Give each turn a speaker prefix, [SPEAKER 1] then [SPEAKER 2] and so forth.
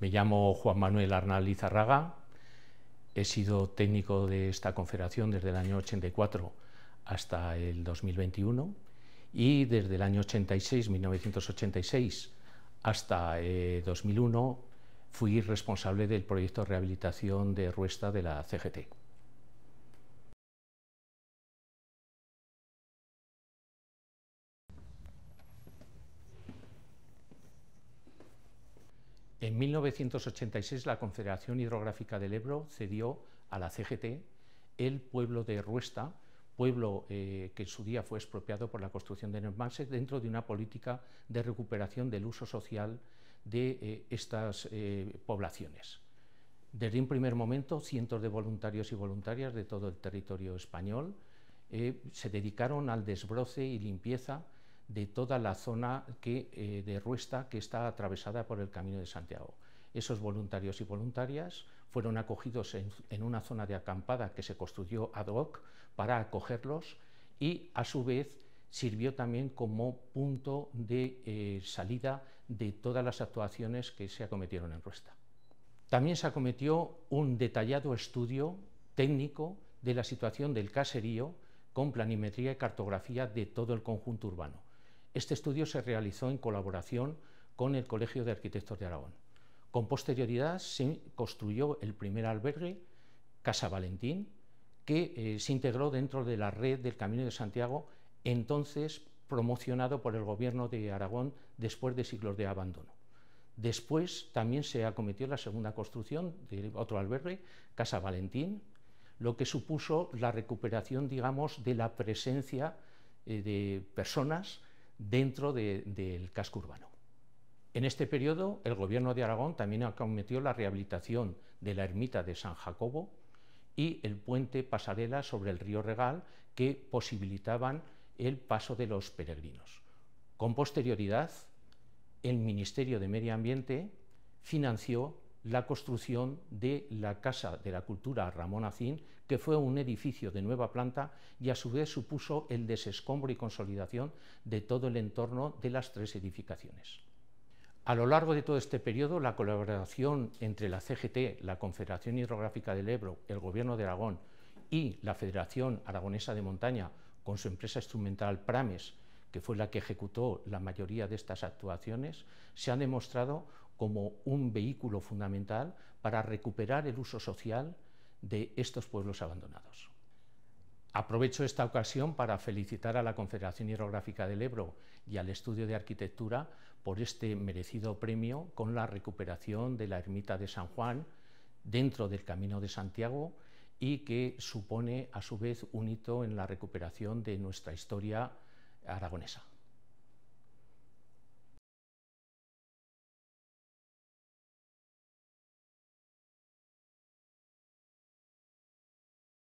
[SPEAKER 1] Me llamo Juan Manuel Arnal Izarraga, he sido técnico de esta confederación desde el año 84 hasta el 2021 y desde el año 86, 1986 hasta el eh, 2001 fui responsable del proyecto de rehabilitación de Ruesta de la CGT. En 1986 la Confederación Hidrográfica del Ebro cedió a la CGT el pueblo de Ruesta, pueblo eh, que en su día fue expropiado por la construcción de Neumarset dentro de una política de recuperación del uso social de eh, estas eh, poblaciones. Desde un primer momento, cientos de voluntarios y voluntarias de todo el territorio español se dedicaron al desbroce y limpieza de toda la zona que, eh, de Ruesta que está atravesada por el Camino de Santiago. Esos voluntarios y voluntarias fueron acogidos en, una zona de acampada que se construyó ad hoc para acogerlos y a su vez sirvió también como punto de eh, salida de todas las actuaciones que se acometieron en Ruesta. También se acometió un detallado estudio técnico de la situación del caserío con planimetría y cartografía de todo el conjunto urbano. Este estudio se realizó en colaboración con el Colegio de Arquitectos de Aragón. Con posterioridad se construyó el primer albergue, Casa Valentín, que eh, se integró dentro de la red del Camino de Santiago, entonces promocionado por el Gobierno de Aragón después de siglos de abandono. Después también se acometió la segunda construcción de otro albergue, Casa Valentín, lo que supuso la recuperación, digamos, de la presencia eh, de personas dentro del casco urbano. En este periodo, el gobierno de Aragón también acometió la rehabilitación de la ermita de San Jacobo y el puente pasarela sobre el río Regal que posibilitaban el paso de los peregrinos. Con posterioridad, el Ministerio de Medio Ambiente financió la construcción de la Casa de la Cultura Ramón Azín que fue un edificio de nueva planta y a su vez supuso el desescombro y consolidación de todo el entorno de las tres edificaciones. A lo largo de todo este periodo, la colaboración entre la CGT, la Confederación Hidrográfica del Ebro, el Gobierno de Aragón y la Federación Aragonesa de Montaña, con su empresa instrumental Prames, que fue la que ejecutó la mayoría de estas actuaciones, se ha demostrado como un vehículo fundamental para recuperar el uso social, de estos pueblos abandonados. Aprovecho esta ocasión para felicitar a la Confederación Hidrográfica del Ebro y al Estudio de Arquitectura por este merecido premio con la recuperación de la ermita de San Juan dentro del Camino de Santiago y que supone a su vez un hito en la recuperación de nuestra historia aragonesa.